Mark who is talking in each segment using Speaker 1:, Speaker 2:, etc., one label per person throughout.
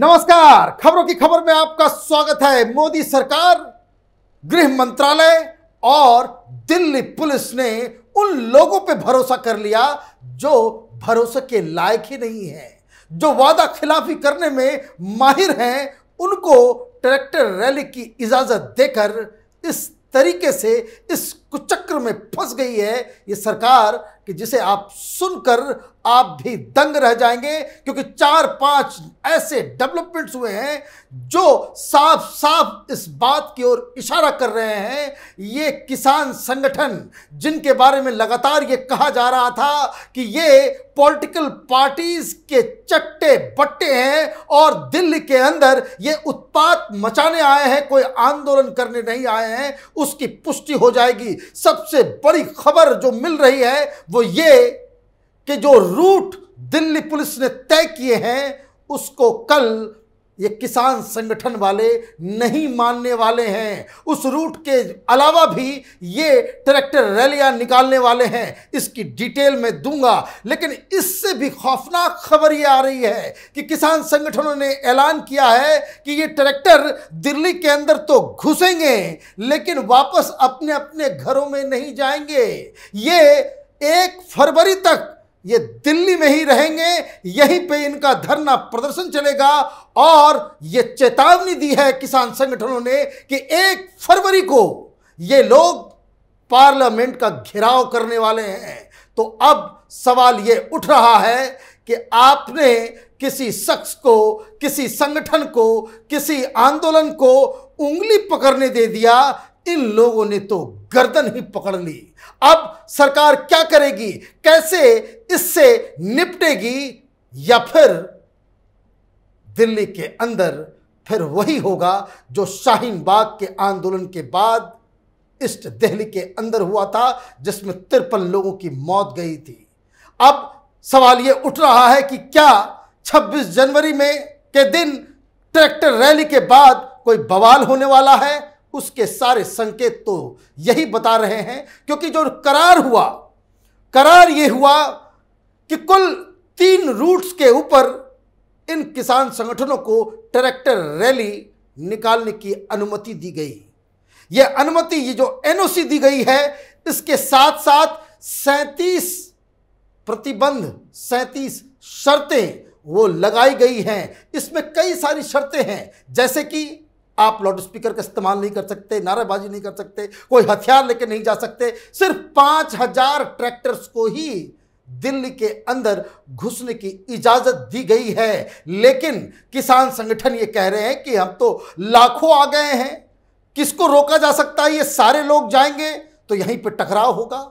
Speaker 1: नमस्कार खबरों की खबर में आपका स्वागत है मोदी सरकार गृह मंत्रालय और दिल्ली पुलिस ने उन लोगों पर भरोसा कर लिया जो भरोसे के लायक ही नहीं है जो वादा खिलाफी करने में माहिर हैं उनको ट्रैक्टर रैली की इजाजत देकर इस तरीके से इस कुचक्र में फंस गई है ये सरकार कि जिसे आप सुनकर आप भी दंग रह जाएंगे क्योंकि चार पांच ऐसे डेवलपमेंट्स हुए हैं जो साफ साफ इस बात की ओर इशारा कर रहे हैं ये किसान संगठन जिनके बारे में लगातार ये कहा जा रहा था कि ये पॉलिटिकल पार्टीज के चट्टे बट्टे हैं और दिल्ली के अंदर ये उत्पात मचाने आए हैं कोई आंदोलन करने नहीं आए हैं उसकी पुष्टि हो जाएगी सबसे बड़ी खबर जो मिल रही है वो ये कि जो रूट दिल्ली पुलिस ने तय किए हैं उसको कल ये किसान संगठन वाले नहीं मानने वाले हैं उस रूट के अलावा भी ये ट्रैक्टर रैलियां निकालने वाले हैं इसकी डिटेल मैं दूंगा लेकिन इससे भी खौफनाक खबर ये आ रही है कि किसान संगठनों ने ऐलान किया है कि ये ट्रैक्टर दिल्ली के अंदर तो घुसेंगे लेकिन वापस अपने अपने घरों में नहीं जाएंगे ये एक फरवरी तक ये दिल्ली में ही रहेंगे यहीं पे इनका धरना प्रदर्शन चलेगा और ये चेतावनी दी है किसान संगठनों ने कि एक फरवरी को ये लोग पार्लियामेंट का घेराव करने वाले हैं तो अब सवाल ये उठ रहा है कि आपने किसी शख्स को किसी संगठन को किसी आंदोलन को उंगली पकड़ने दे दिया इन लोगों ने तो गर्दन ही पकड़ ली अब सरकार क्या करेगी कैसे इससे निपटेगी या फिर दिल्ली के अंदर फिर वही होगा जो शाहीन बाग के आंदोलन के बाद ईस्ट दिल्ली के अंदर हुआ था जिसमें तिरपन लोगों की मौत गई थी अब सवाल यह उठ रहा है कि क्या 26 जनवरी में के दिन ट्रैक्टर रैली के बाद कोई बवाल होने वाला है उसके सारे संकेत तो यही बता रहे हैं क्योंकि जो करार हुआ करार ये हुआ कि कुल तीन रूट्स के ऊपर इन किसान संगठनों को ट्रैक्टर रैली निकालने की अनुमति दी गई यह अनुमति ये जो एनओसी दी गई है इसके साथ साथ सैतीस प्रतिबंध सैतीस शर्तें वो लगाई गई हैं इसमें कई सारी शर्तें हैं जैसे कि आप लाउड स्पीकर का इस्तेमाल नहीं कर सकते नारेबाजी नहीं कर सकते कोई हथियार लेकर नहीं जा सकते सिर्फ पांच हजार ट्रैक्टर्स को ही दिल्ली के अंदर घुसने की इजाजत दी गई है लेकिन किसान संगठन ये कह रहे हैं कि हम तो लाखों आ गए हैं किसको रोका जा सकता है ये सारे लोग जाएंगे तो यहीं पर टकराव होगा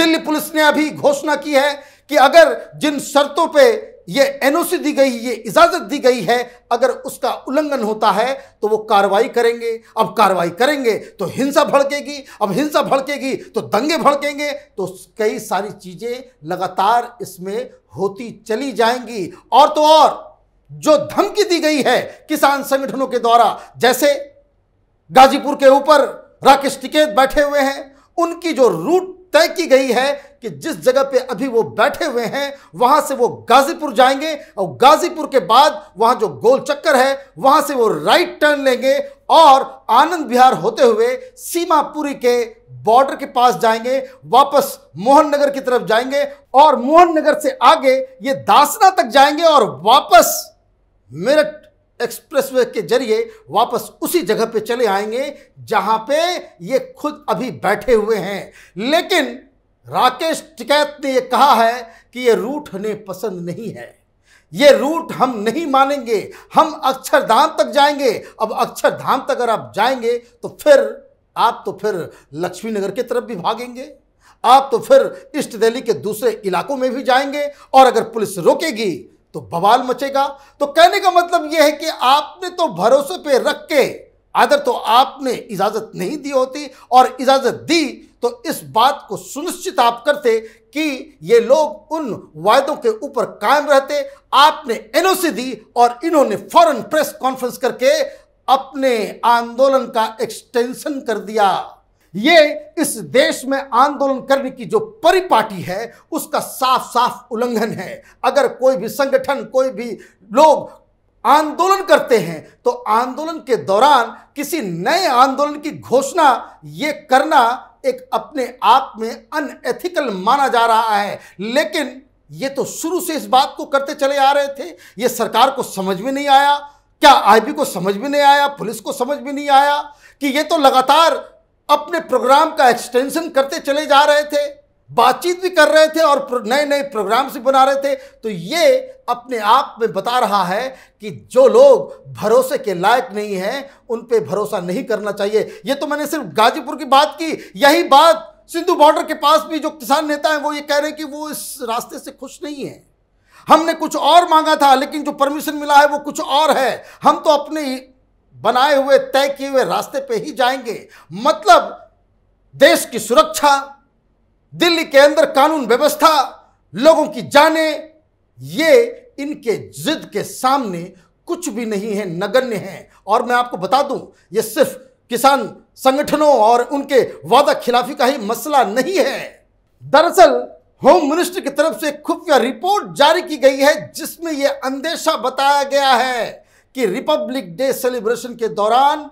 Speaker 1: दिल्ली पुलिस ने अभी घोषणा की है कि अगर जिन शर्तों पे ये एनओसी दी गई ये इजाज़त दी गई है अगर उसका उल्लंघन होता है तो वो कार्रवाई करेंगे अब कार्रवाई करेंगे तो हिंसा भड़केगी अब हिंसा भड़केगी तो दंगे भड़केंगे तो कई सारी चीज़ें लगातार इसमें होती चली जाएंगी और तो और जो धमकी दी गई है किसान संगठनों के द्वारा जैसे गाजीपुर के ऊपर राकेश टिकेत बैठे हुए हैं उनकी जो रूट तय की गई है कि जिस जगह पे अभी वो बैठे हुए हैं वहां से वो गाजीपुर जाएंगे और गाजीपुर के बाद वहां जो गोल चक्कर है वहां से वो राइट टर्न लेंगे और आनंद विहार होते हुए सीमापुरी के बॉर्डर के पास जाएंगे वापस मोहन नगर की तरफ जाएंगे और मोहन नगर से आगे ये दासना तक जाएंगे और वापस मेरठ एक्सप्रेसवे के जरिए वापस उसी जगह पे चले आएंगे जहां पे ये खुद अभी बैठे हुए हैं लेकिन राकेश टिकैत ने यह कहा है कि ये रूट हमें पसंद नहीं है ये रूट हम नहीं मानेंगे हम अक्षरधाम तक जाएंगे अब अक्षरधाम तक अगर आप जाएंगे तो फिर आप तो फिर लक्ष्मी नगर की तरफ भी भागेंगे आप तो फिर ईस्ट दिल्ली के दूसरे इलाकों में भी जाएंगे और अगर पुलिस रोकेगी तो बवाल मचेगा तो कहने का मतलब यह है कि आपने तो भरोसे पे रख के आदर तो आपने इजाज़त नहीं दी होती और इजाज़त दी तो इस बात को सुनिश्चित आप करते कि ये लोग उन वायदों के ऊपर कायम रहते आपने एनओसी दी और इन्होंने फॉरन प्रेस कॉन्फ्रेंस करके अपने आंदोलन का एक्सटेंशन कर दिया ये इस देश में आंदोलन करने की जो परिपाटी है उसका साफ साफ उल्लंघन है अगर कोई भी संगठन कोई भी लोग आंदोलन करते हैं तो आंदोलन के दौरान किसी नए आंदोलन की घोषणा ये करना एक अपने आप में अनएथिकल माना जा रहा है लेकिन ये तो शुरू से इस बात को करते चले आ रहे थे ये सरकार को समझ में नहीं आया क्या आईबी को समझ में नहीं आया पुलिस को समझ में नहीं आया कि ये तो लगातार अपने प्रोग्राम का एक्सटेंशन करते चले जा रहे थे बातचीत भी कर रहे थे और नए नए प्रोग्राम्स भी बना रहे थे तो ये अपने आप में बता रहा है कि जो लोग भरोसे के लायक नहीं हैं उन पर भरोसा नहीं करना चाहिए ये तो मैंने सिर्फ गाजीपुर की बात की यही बात सिंधु बॉर्डर के पास भी जो किसान नेता हैं वो ये कह रहे हैं कि वो इस रास्ते से खुश नहीं है हमने कुछ और मांगा था लेकिन जो परमिशन मिला है वो कुछ और है हम तो अपने बनाए हुए तय किए हुए रास्ते पे ही जाएंगे मतलब देश की सुरक्षा दिल्ली के अंदर कानून व्यवस्था लोगों की जाने ये इनके जिद के सामने कुछ भी नहीं है नगण्य है और मैं आपको बता दूं ये सिर्फ किसान संगठनों और उनके वादा खिलाफी का ही मसला नहीं है दरअसल होम मिनिस्टर की तरफ से खुफिया रिपोर्ट जारी की गई है जिसमें यह अंदेशा बताया गया है कि रिपब्लिक डे सेलिब्रेशन के दौरान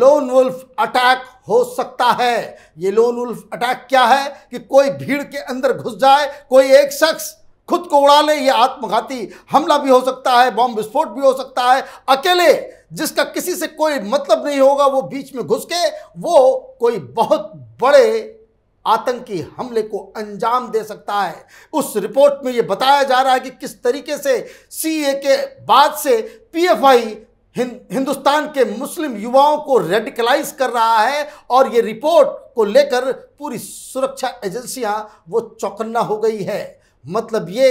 Speaker 1: लोन वुल्फ अटैक हो सकता है ये लोन वुल्फ अटैक क्या है कि कोई भीड़ के अंदर घुस जाए कोई एक शख्स खुद को उड़ा ले यह आत्मघाती हमला भी हो सकता है बॉम्ब विस्फोट भी हो सकता है अकेले जिसका किसी से कोई मतलब नहीं होगा वो बीच में घुस के वो कोई बहुत बड़े आतंकी हमले को अंजाम दे सकता है उस रिपोर्ट में ये बताया जा रहा है कि किस तरीके से सीए के बाद से पीएफआई हिंदुस्तान के मुस्लिम युवाओं को रेडिकलाइज कर रहा है और ये रिपोर्ट को लेकर पूरी सुरक्षा एजेंसियां वो चौकन्ना हो गई है मतलब ये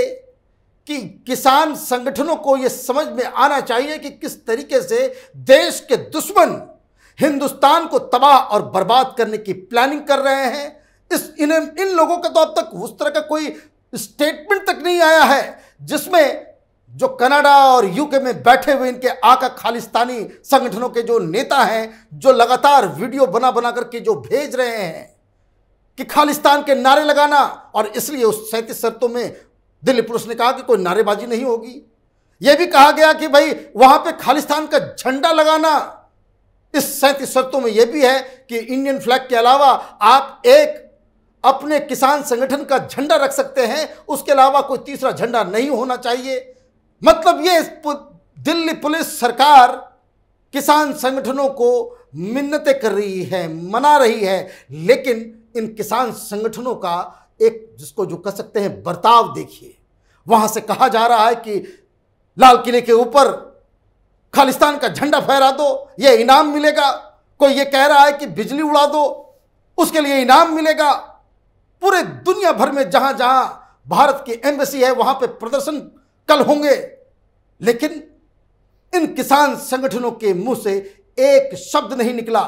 Speaker 1: कि किसान संगठनों को ये समझ में आना चाहिए कि किस तरीके से देश के दुश्मन हिंदुस्तान को तबाह और बर्बाद करने की प्लानिंग कर रहे हैं इस इन इन लोगों का तो अब तक उस तरह का कोई स्टेटमेंट तक नहीं आया है जिसमें जो कनाडा और यूके में बैठे हुए इनके आका खालिस्तानी संगठनों के जो नेता हैं जो लगातार वीडियो बना बना करके जो भेज रहे हैं कि खालिस्तान के नारे लगाना और इसलिए उस सैंतीस शर्तों में दिल्ली पुलिस ने कहा कि कोई नारेबाजी नहीं होगी यह भी कहा गया कि भाई वहां पे खालिस्तान का झंडा लगाना इस सैंतीस शर्तों में यह भी है कि इंडियन फ्लैग के अलावा आप एक अपने किसान संगठन का झंडा रख सकते हैं उसके अलावा कोई तीसरा झंडा नहीं होना चाहिए मतलब ये दिल्ली पुलिस सरकार किसान संगठनों को मिन्नतें कर रही है मना रही है लेकिन इन किसान संगठनों का एक जिसको जो कह सकते हैं बर्ताव देखिए वहां से कहा जा रहा है कि लाल किले के ऊपर खालिस्तान का झंडा फहरा दो यह इनाम मिलेगा कोई ये कह रहा है कि बिजली उड़ा दो उसके लिए इनाम मिलेगा पूरे दुनिया भर में जहां जहां भारत की एम्बेसी है वहां पे प्रदर्शन कल होंगे लेकिन इन किसान संगठनों के मुंह से एक शब्द नहीं निकला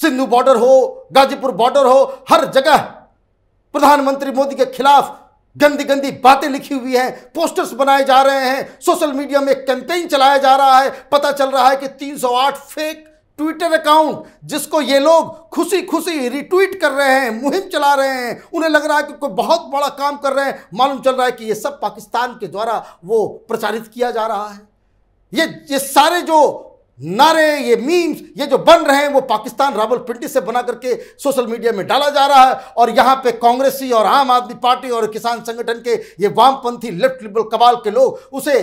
Speaker 1: सिंधु बॉर्डर हो गाजीपुर बॉर्डर हो हर जगह प्रधानमंत्री मोदी के खिलाफ गंदी गंदी बातें लिखी हुई हैं पोस्टर्स बनाए जा रहे हैं सोशल मीडिया में कैंपेन चलाया जा रहा है पता चल रहा है कि 308 फेक ट्विटर अकाउंट जिसको ये लोग खुशी खुशी रिट्वीट कर रहे हैं मुहिम चला रहे हैं उन्हें लग रहा है कि कोई बहुत बड़ा काम कर रहे हैं मालूम चल रहा है कि ये सब पाकिस्तान के द्वारा वो प्रचारित किया जा रहा है ये ये सारे जो नारे ये मीम्स ये जो बन रहे हैं वो पाकिस्तान रावल पिंडी से बना करके सोशल मीडिया में डाला जा रहा है और यहाँ पे कांग्रेसी और आम आदमी पार्टी और किसान संगठन के ये वामपंथी लेफ्ट लिबरल कबाल के लोग उसे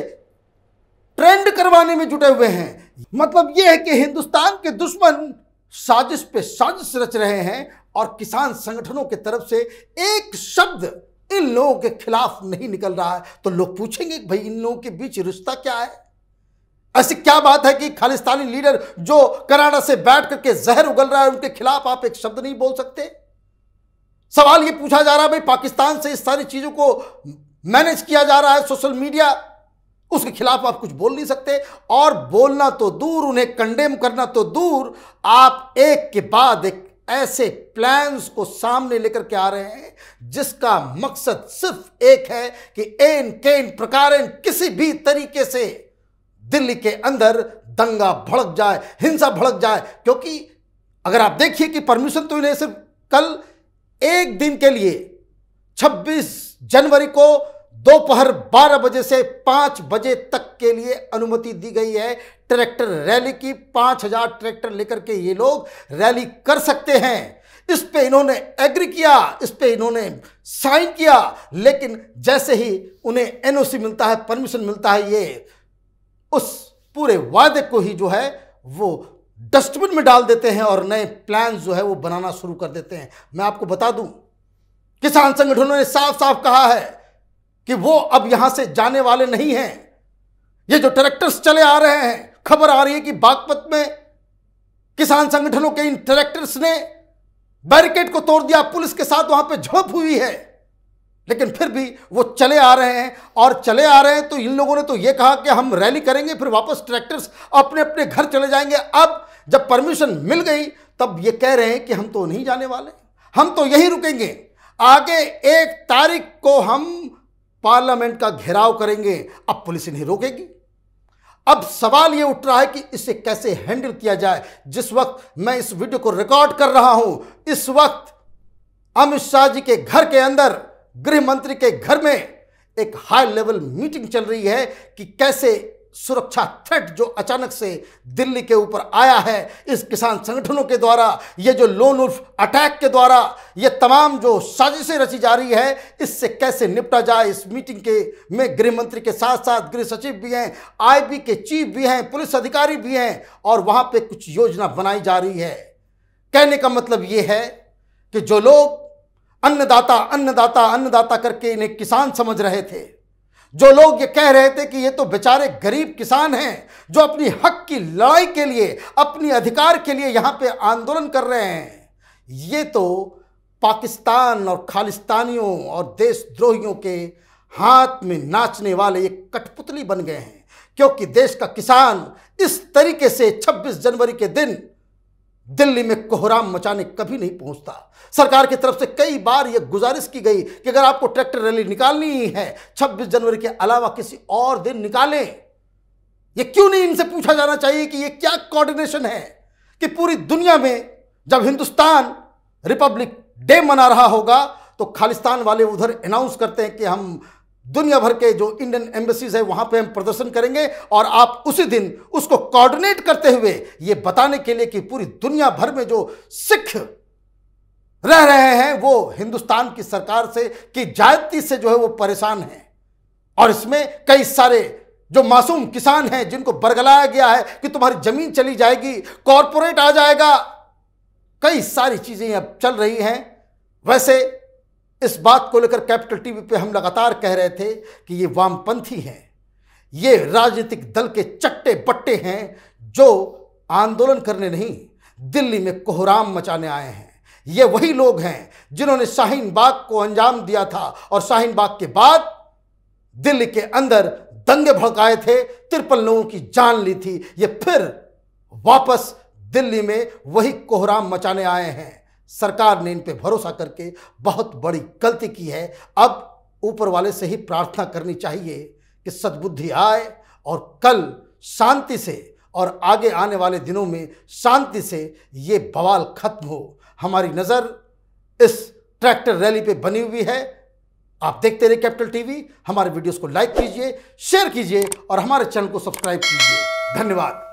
Speaker 1: ट्रेंड करवाने में जुटे हुए हैं मतलब यह है कि हिंदुस्तान के दुश्मन साजिश पे साजिश रच रहे हैं और किसान संगठनों की तरफ से एक शब्द इन लोगों के खिलाफ नहीं निकल रहा है तो लोग पूछेंगे भाई इन लोगों के बीच रिश्ता क्या है ऐसी क्या बात है कि खालिस्तानी लीडर जो कराड़ा से बैठ करके जहर उगल रहा है उनके खिलाफ आप एक शब्द नहीं बोल सकते सवाल ये पूछा जा रहा है भाई पाकिस्तान से इस सारी चीजों को मैनेज किया जा रहा है सोशल मीडिया उसके खिलाफ आप कुछ बोल नहीं सकते और बोलना तो दूर उन्हें कंडेम करना तो दूर आप एक के बाद एक ऐसे प्लान्स को सामने लेकर के आ रहे हैं जिसका मकसद सिर्फ एक है कि एन केन प्रकार किसी भी तरीके से दिल्ली के अंदर दंगा भड़क जाए हिंसा भड़क जाए क्योंकि अगर आप देखिए कि परमिशन तो इन्हें सिर्फ कल एक दिन के लिए 26 जनवरी को दोपहर 12 बजे से 5 बजे तक के लिए अनुमति दी गई है ट्रैक्टर रैली की 5000 ट्रैक्टर लेकर के ये लोग रैली कर सकते हैं इस पे इन्होंने एग्री किया इस पे इन्होंने साइन किया लेकिन जैसे ही उन्हें एनओसी मिलता है परमिशन मिलता है ये उस पूरे वादे को ही जो है वो डस्टबिन में डाल देते हैं और नए प्लान जो है वो बनाना शुरू कर देते हैं मैं आपको बता दूं किसान संगठनों ने साफ साफ कहा है कि वो अब यहां से जाने वाले नहीं हैं ये जो ट्रैक्टर्स चले आ रहे हैं खबर आ रही है कि बागपत में किसान संगठनों के इन ट्रैक्टर्स ने बैरिकेड को तोड़ दिया पुलिस के साथ वहां पे झोंप हुई है लेकिन फिर भी वो चले आ रहे हैं और चले आ रहे हैं तो इन लोगों ने तो ये कहा कि हम रैली करेंगे फिर वापस ट्रैक्टर्स अपने अपने घर चले जाएंगे अब जब परमिशन मिल गई तब ये कह रहे हैं कि हम तो नहीं जाने वाले हम तो यही रुकेंगे आगे एक तारीख को हम पार्लियामेंट का घेराव करेंगे अब पुलिस इन्हें रोकेगी अब सवाल यह उठ रहा है कि इसे कैसे हैंडल किया जाए जिस वक्त मैं इस वीडियो को रिकॉर्ड कर रहा हूं इस वक्त अमित शाह जी के घर के अंदर गृह मंत्री के घर में एक हाई लेवल मीटिंग चल रही है कि कैसे सुरक्षा थ्रेट जो अचानक से दिल्ली के ऊपर आया है इस किसान संगठनों के द्वारा ये जो लोन उल्फ अटैक के द्वारा ये तमाम जो साजिशें रची जा रही है इससे कैसे निपटा जाए इस मीटिंग के में गृह मंत्री के साथ साथ गृह सचिव भी हैं आईबी के चीफ भी हैं पुलिस अधिकारी भी हैं और वहाँ पर कुछ योजना बनाई जा रही है कहने का मतलब ये है कि जो लोग अन्नदाता अन्नदाता अन्नदाता करके इन्हें किसान समझ रहे थे जो लोग ये कह रहे थे कि ये तो बेचारे गरीब किसान हैं जो अपनी हक की लड़ाई के लिए अपनी अधिकार के लिए यहाँ पे आंदोलन कर रहे हैं ये तो पाकिस्तान और खालिस्तानियों और देशद्रोहियों के हाथ में नाचने वाले एक कठपुतली बन गए हैं क्योंकि देश का किसान इस तरीके से 26 जनवरी के दिन दिल्ली में कोहराम मचाने कभी नहीं पहुंचता सरकार की तरफ से कई बार यह गुजारिश की गई कि अगर आपको ट्रैक्टर रैली निकालनी है 26 जनवरी के अलावा किसी और दिन निकालें यह क्यों नहीं इनसे पूछा जाना चाहिए कि यह क्या कोऑर्डिनेशन है कि पूरी दुनिया में जब हिंदुस्तान रिपब्लिक डे मना रहा होगा तो खालिस्तान वाले उधर अनाउंस करते हैं कि हम दुनिया भर के जो इंडियन एम्बेसीज है वहां पे हम प्रदर्शन करेंगे और आप उसी दिन उसको कोऑर्डिनेट करते हुए ये बताने के लिए कि पूरी दुनिया भर में जो सिख रह रहे हैं वो हिंदुस्तान की सरकार से कि जायती से जो है वो परेशान है और इसमें कई सारे जो मासूम किसान हैं जिनको बरगलाया गया है कि तुम्हारी जमीन चली जाएगी कॉरपोरेट आ जाएगा कई सारी चीजें अब चल रही हैं वैसे इस बात को लेकर कैपिटल टीवी पे हम लगातार कह रहे थे कि ये वामपंथी हैं ये राजनीतिक दल के चट्टे बट्टे हैं जो आंदोलन करने नहीं दिल्ली में कोहराम मचाने आए हैं ये वही लोग हैं जिन्होंने शाहीन बाग को अंजाम दिया था और शाहीन बाग के बाद दिल्ली के अंदर दंगे भड़काए थे तिरपन लोगों की जान ली थी ये फिर वापस दिल्ली में वही कोहराम मचाने आए हैं सरकार ने इन पे भरोसा करके बहुत बड़ी गलती की है अब ऊपर वाले से ही प्रार्थना करनी चाहिए कि सद्बुद्धि आए और कल शांति से और आगे आने वाले दिनों में शांति से ये बवाल खत्म हो हमारी नज़र इस ट्रैक्टर रैली पे बनी हुई है आप देखते रहिए कैपिटल टीवी हमारे वीडियोस को लाइक कीजिए शेयर कीजिए और हमारे चैनल को सब्सक्राइब कीजिए धन्यवाद